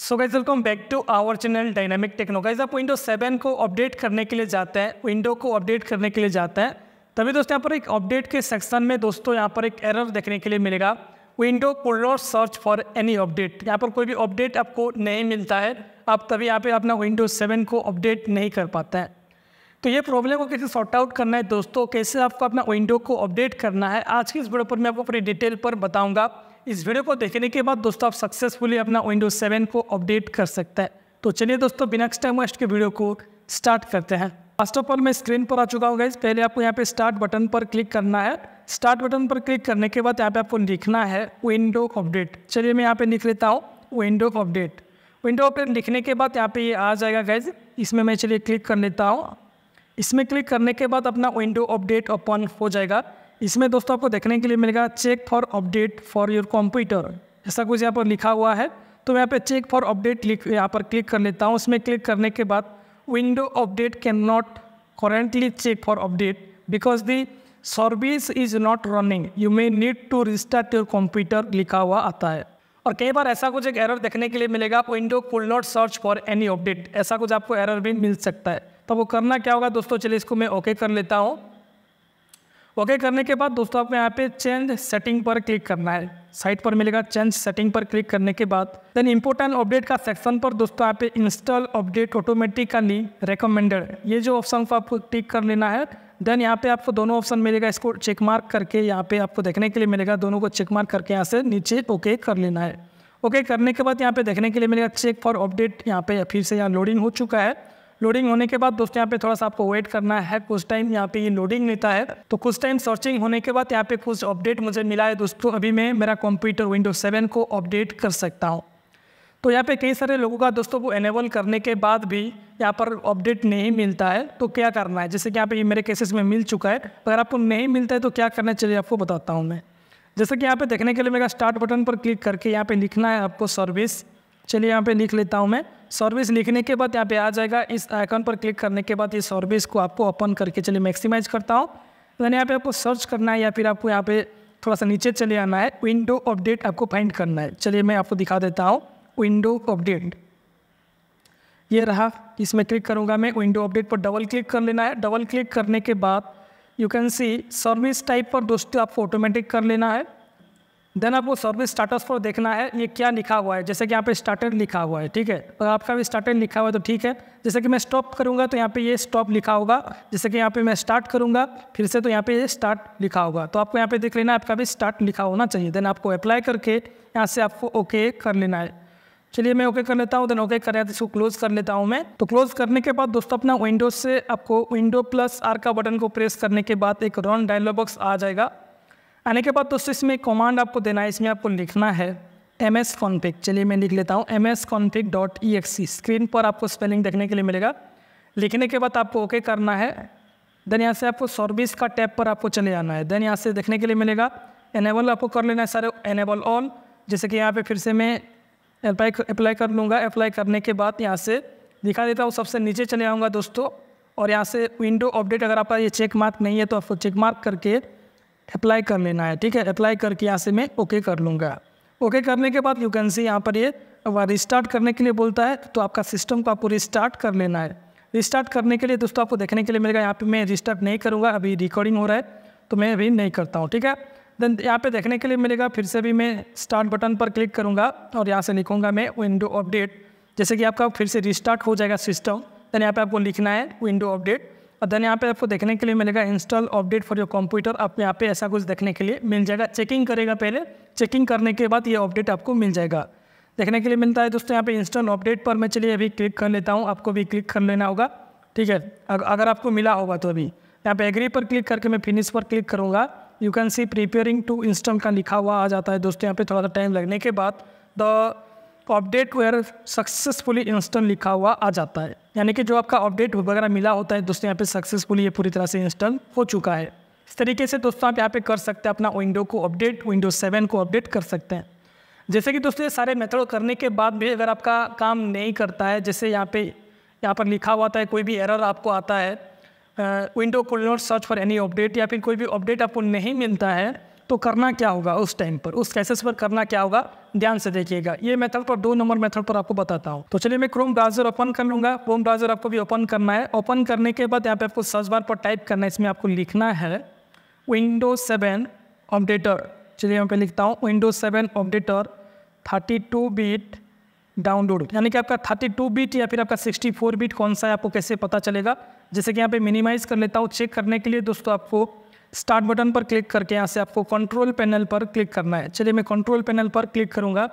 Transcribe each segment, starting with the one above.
so guys welcome back to our channel Dynamic Techno guys आप window 7 को update करने के लिए जाते हैं विंडो को अपडेट करने के लिए जाते हैं तभी दोस्तों यहाँ पर एक अपडेट के सेक्शन में दोस्तों यहाँ पर एक एरर देखने के लिए मिलेगा विंडो को not search for any update यहाँ पर कोई भी अपडेट आपको नहीं मिलता है आप तभी यहाँ पर अपना विंडो सेवन को अपडेट नहीं कर पाते हैं तो ये प्रॉब्लम को कैसे सॉर्ट आउट करना है दोस्तों कैसे आपको अपना विंडो को अपडेट करना है आज की इस वीडियो पर मैं आपको पूरी डिटेल पर बताऊँगा इस वीडियो को देखने के बाद दोस्तों आप सक्सेसफुली अपना विंडोज सेवन को अपडेट कर सकते हैं तो चलिए दोस्तों बिना टाइम वेस्ट के वीडियो को स्टार्ट करते हैं फर्स्ट ऑफ ऑल मैं स्क्रीन पर आ चुका हूँ गाइज पहले आपको यहाँ पे स्टार्ट बटन पर क्लिक करना है स्टार्ट बटन पर क्लिक करने के बाद यहाँ पे आपको लिखना है विंडो अपडेट चलिए मैं यहाँ पे लिख लेता हूँ विंडो अपडेट विंडो अपडेट लिखने के बाद यहाँ पे ये आ जाएगा गाइज इसमें मैं चलिए क्लिक कर लेता हूँ इसमें क्लिक करने के बाद अपना विंडो अपडेट ओपन हो जाएगा इसमें दोस्तों आपको देखने के लिए मिलेगा check for update for your computer ऐसा कुछ यहाँ पर लिखा हुआ है तो मैं यहाँ पे चेक फॉर अपडेट लिख यहाँ पर क्लिक कर लेता हूँ उसमें क्लिक करने के बाद window update can not currently check for update because the service is not running you may need to restart your computer लिखा हुआ आता है और कई बार ऐसा कुछ एक एरर देखने के लिए मिलेगा आप window could not search for any update ऐसा कुछ आपको एरर भी मिल सकता है तो वो करना क्या होगा दोस्तों चलिए इसको मैं ओके okay कर लेता हूँ ओके करने के बाद दोस्तों आपको यहाँ पे चेंज सेटिंग पर क्लिक करना है साइट पर मिलेगा चेंज सेटिंग पर क्लिक करने के बाद देन इंपोर्टेंट अपडेट का सेक्शन पर दोस्तों यहाँ पे इंस्टॉल अपडेट ऑटोमेटिकली रिकमेंडेड ये जो ऑप्शन आपको क्लिक कर लेना है देन यहाँ पे आपको दोनों ऑप्शन मिलेगा इसको चेक मार्क करके यहाँ पे आपको देखने के लिए मिलेगा दोनों को चेक मार्क करके यहाँ से नीचे ओके कर लेना है ओके करने के बाद यहाँ पे देखने के लिए मिलेगा चेक फॉर अपडेट यहाँ पे फिर से यहाँ लोडिंग हो चुका है लोडिंग होने के बाद दोस्तों यहाँ पे थोड़ा सा आपको वेट करना है कुछ टाइम यहाँ पे ये लोडिंग लेता है तो कुछ टाइम सर्चिंग होने के बाद यहाँ पे कुछ अपडेट मुझे मिला है दोस्तों अभी मैं मेरा कंप्यूटर विंडो सेवन को अपडेट कर सकता हूँ तो यहाँ पे कई सारे लोगों का दोस्तों को एनेबल करने के बाद भी यहाँ पर अपडेट नहीं मिलता है तो क्या करना है जैसे कि यहाँ पे ये मेरे केसेस में मिल चुका है अगर आपको नहीं मिलता है तो क्या करना चाहिए आपको बताता हूँ मैं जैसे कि यहाँ पे देखने के लिए मेरा स्टार्ट बटन पर क्लिक करके यहाँ पे लिखना है आपको सर्विस चलिए यहाँ पे लिख लेता हूँ मैं सर्विस लिखने के बाद यहाँ पे आ जाएगा इस आइकन पर क्लिक करने के बाद ये सर्विस को आपको ओपन करके चलिए मैक्सिमाइज करता हूँ यानी यहाँ पे आपको सर्च करना है या फिर आपको यहाँ पे थोड़ा सा नीचे चले आना है विंडो अपडेट आपको फाइंड करना है चलिए मैं आपको दिखा देता हूँ विंडो अपडेट ये रहा इसमें क्लिक करूँगा मैं विंडो अपडेट पर डबल क्लिक कर लेना है डबल क्लिक करने के बाद you can see service type पर दोस्तों आपको ऑटोमेटिक कर लेना है देन आपको सर्विस स्टाटस पर देखना है ये क्या लिखा हुआ है जैसे कि यहाँ पे स्टार्टेड लिखा हुआ है ठीक है अगर आपका भी स्टार्टेड लिखा हुआ है तो ठीक है जैसे कि मैं स्टॉप करूँगा तो यहाँ पे ये स्टॉप लिखा होगा जैसे कि यहाँ पे मैं स्टार्ट करूँगा फिर से तो यहाँ पे ये स्टार्ट लिखा होगा तो आपको यहाँ पे देख लेना आपका भी स्टार्ट लिखा होना चाहिए देन आपको अप्लाई करके यहाँ से आपको ओके कर लेना है चलिए मैं ओके कर लेता हूँ देन ओके कर तो इसको क्लोज कर लेता हूँ मैं तो क्लोज करने के बाद दोस्तों अपना विंडोज से आपको विंडो प्लस आर का बटन को प्रेस करने के बाद एक रॉन डायलॉग बॉक्स आ जाएगा आने के बाद दोस्तों इसमें कमांड आपको देना है इसमें आपको लिखना है एम एस कॉन्फिक चलिए मैं लिख लेता हूँ M S config dot E X screen पर आपको स्पेलिंग देखने के लिए मिलेगा लिखने के बाद आपको ओके करना है देन यहाँ से आपको सर्विस का टैब पर आपको चले जाना है देन यहाँ से देखने के लिए मिलेगा एनेबल आपको कर लेना है सारे एनेबल ऑल जैसे कि यहाँ पे फिर से मैं अप्लाई अप्लाई कर लूँगा अप्लाई करने के बाद यहाँ से दिखा देता हूँ सबसे नीचे चले आऊँगा दोस्तों और यहाँ से विंडो अपडेट अगर आपका ये चेक मार्क नहीं है तो आपको चेक मार्क करके अप्लाई कर लेना है ठीक है अप्लाई करके यहाँ से मैं ओके कर लूँगा ओके करने के बाद यू कैन सी यहाँ पर ये वह रिस्टार्ट करने के लिए बोलता है तो आपका सिस्टम को आपको रिस्टार्ट कर लेना है रिस्टार्ट करने के लिए दोस्तों आपको देखने के लिए मिलेगा यहाँ पे मैं रिस्टार्ट नहीं करूँगा अभी रिकॉर्डिंग हो रहा है तो मैं अभी नहीं करता हूँ ठीक है देन यहाँ पे देखने के लिए मिलेगा फिर से भी मैं स्टार्ट बटन पर क्लिक करूँगा और यहाँ से लिखूँगा मैं विंडो अपडेट जैसे कि आपका फिर से रिस्टार्ट हो जाएगा सिस्टम देन यहाँ पर आपको लिखना है विंडो अपडेट और देन यहाँ पे आपको देखने के लिए मिलेगा install update for your computer आप यहाँ पे ऐसा कुछ देखने के लिए मिल जाएगा चेकिंग करेगा पहले चेकिंग करने के बाद ये अपडेट आपको मिल जाएगा देखने के लिए मिलता है दोस्तों यहाँ पे इंस्टॉल अपडेट पर मैं चलिए अभी क्लिक कर लेता हूँ आपको भी क्लिक कर लेना होगा ठीक है अगर आपको मिला होगा तो अभी यहाँ पर एग्री पर क्लिक करके मैं फिनिश पर क्लिक करूँगा you can see preparing to install का लिखा हुआ आ जाता है दोस्तों यहाँ पर थोड़ा सा टाइम लगने के बाद द तो अपडेट वेयर सक्सेसफुली इंस्टॉल लिखा हुआ आ जाता है यानी कि जो आपका अपडेट वगैरह मिला होता है दोस्तों यहाँ पे सक्सेसफुली ये पूरी तरह से इंस्टॉल हो चुका है इस तरीके से दोस्तों आप यहाँ पे कर सकते हैं अपना विंडो को अपडेट विंडो सेवन को अपडेट कर सकते हैं जैसे कि दोस्तों ये सारे मेथड करने के बाद भी अगर आपका काम नहीं करता है जैसे यहाँ पे यहाँ पर लिखा हुआ है कोई भी एरर आपको आता है विंडो को not search for any update या फिर कोई भी अपडेट आपको नहीं मिलता है तो करना क्या होगा उस टाइम पर उस कैसेस पर करना क्या होगा ध्यान से देखिएगा ये मेथड पर दो नंबर मेथड पर आपको बताता हूँ तो चलिए मैं क्रोम ब्राउजर ओपन कर लूँगा क्रोम ब्राउजर आपको भी ओपन करना है ओपन करने के बाद यहाँ पे आपको सर्च बार पर टाइप करना है इसमें आपको लिखना है विंडो सेवन ऑपडेटर चलिए यहाँ पे लिखता हूँ window seven updater thirty two bit download यानी कि आपका टू बिट या फिर आपका फोर बिट कौन सा है आपको कैसे पता चलेगा जैसे कि यहाँ पे मिनिमाइज़ कर लेता हूँ चेक करने के लिए दोस्तों आपको स्टार्ट बटन पर क्लिक करके यहाँ से आपको कंट्रोल पैनल पर क्लिक करना है चलिए मैं कंट्रोल पैनल पर क्लिक करूँगा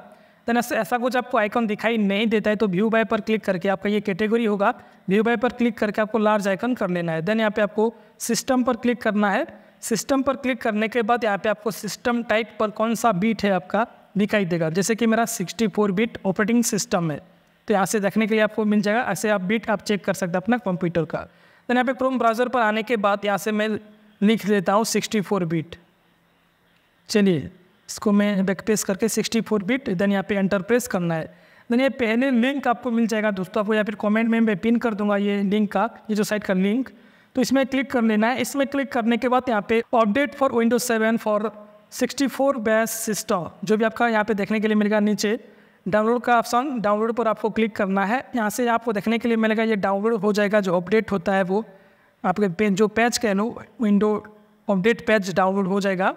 देन ऐसा कुछ आपको आइकन दिखाई नहीं देता है तो व्यू बाय पर क्लिक करके आपका ये कैटेगरी होगा व्यू बाय पर क्लिक करके आपको लार्ज आइकन कर लेना है देन यहाँ पे आपको सिस्टम पर क्लिक करना है सिस्टम पर क्लिक करने के बाद यहाँ पे आपको सिस्टम टाइप पर कौन सा बीट है आपका दिखाई देगा जैसे कि मेरा फोर बीट ऑपरेटिंग सिस्टम है तो यहाँ से देखने के लिए आपको मिल जाएगा ऐसे आप बीट आप चेक कर सकते हैं अपना कंप्यूटर का देन यहाँ पे क्रोम ब्राउज़र पर आने के बाद यहाँ से मैं लिख लेता हूँ सिक्सटी फोर बीट चलिए इसको मैं बैक करके सिक्सटी फोर बीट देन यहाँ पे एंटर प्रेस करना है देन ये पहले लिंक आपको मिल जाएगा दोस्तों आपको या फिर कमेंट में मैं पिन कर दूंगा ये लिंक का ये जो साइट का लिंक तो इसमें क्लिक कर लेना है इसमें क्लिक करने के बाद यहाँ पे update for windows seven for sixty four base system जो भी आपका यहाँ पे देखने के लिए मिलेगा नीचे डाउनलोड का ऑप्शन डाउनलोड पर आपको क्लिक करना है यहाँ से आपको देखने के लिए मिलेगा ये डाउनलोड हो जाएगा जो अपडेट होता है वो आपके पेज जो पैच कह लो विंडो अपडेट पैच डाउनलोड हो जाएगा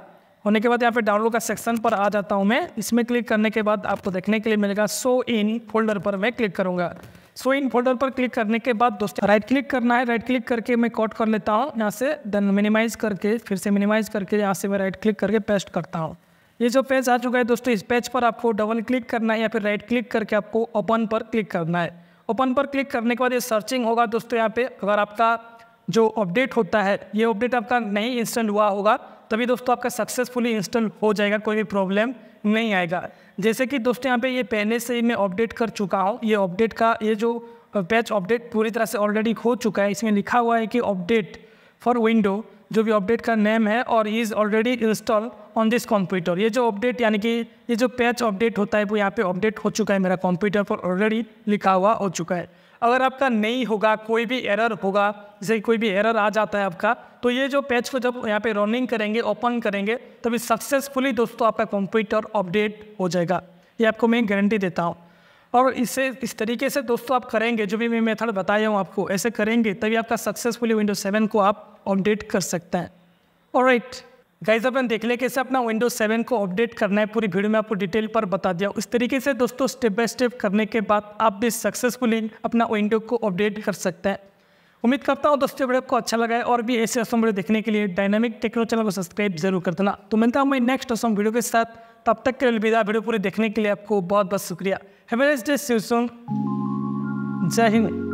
होने के बाद यहाँ पे डाउनलोड का सेक्शन पर आ जाता हूँ मैं इसमें क्लिक करने के बाद आपको देखने के लिए मिलेगा सो इन फोल्डर पर मैं क्लिक करूँगा सो इन फोल्डर पर क्लिक करने के बाद दोस्तों राइट क्लिक करना है राइट क्लिक करके मैं कॉट कर लेता हूँ यहाँ से देन मिनिमाइज करके फिर से मिनिमाइज करके यहाँ से मैं राइट क्लिक करके पेस्ट करता हूँ ये जो पेज आ चुका है दोस्तों इस पेज पर आपको डबल क्लिक करना है या फिर राइट क्लिक करके आपको ओपन पर क्लिक करना है ओपन पर क्लिक करने के बाद ये सर्चिंग होगा दोस्तों यहाँ पे अगर आपका जो अपडेट होता है ये अपडेट आपका नहीं इंस्टॉल हुआ होगा तभी दोस्तों आपका सक्सेसफुली इंस्टॉल हो जाएगा कोई भी प्रॉब्लम नहीं आएगा जैसे कि दोस्तों यहाँ पे ये पहले से ही मैं अपडेट कर चुका हूँ ये अपडेट का ये जो पैच अपडेट पूरी तरह से ऑलरेडी हो चुका है इसमें लिखा हुआ है कि अपडेट फॉर विंडो जो भी अपडेट का नेम है और is already install on this computer ये जो अपडेट यानी कि ये जो पैच अपडेट होता है वो यहाँ पे अपडेट हो चुका है मेरा कंप्यूटर पर ऑलरेडी लिखा हुआ हो चुका है अगर आपका नहीं होगा कोई भी एरर होगा जैसे कोई भी एरर आ जाता है आपका तो ये जो पेज को जब यहाँ पे रनिंग करेंगे ओपन करेंगे तभी सक्सेसफुली दोस्तों आपका कंप्यूटर अपडेट हो जाएगा ये आपको मैं गारंटी देता हूँ और इसे इस तरीके से दोस्तों आप करेंगे जो भी मैं मेथड बताया हूँ आपको ऐसे करेंगे तभी आपका सक्सेसफुली विंडो सेवन को आप अपडेट कर सकते हैं और राइट गाइज अपन देख ले कैसे अपना विंडोज सेवन को अपडेट करना है पूरी वीडियो में आपको डिटेल पर बता दिया उस तरीके से दोस्तों स्टेप बाय स्टेप करने के बाद आप भी सक्सेसफुली अपना विंडो को अपडेट कर सकते हैं उम्मीद करता हूँ दोस्तों वीडियो को अच्छा लगा है और भी ऐसे असम वीडियो देखने के लिए डायनामिक टेक्नो चैनल को सब्सक्राइब जरूर कर देना तो मिलता हूँ मैं नेक्स्ट असम वीडियो के साथ तब तक के लिए अलविदा वीडियो पूरे देखने के लिए आपको बहुत बहुत शुक्रिया हैवे जय हिंद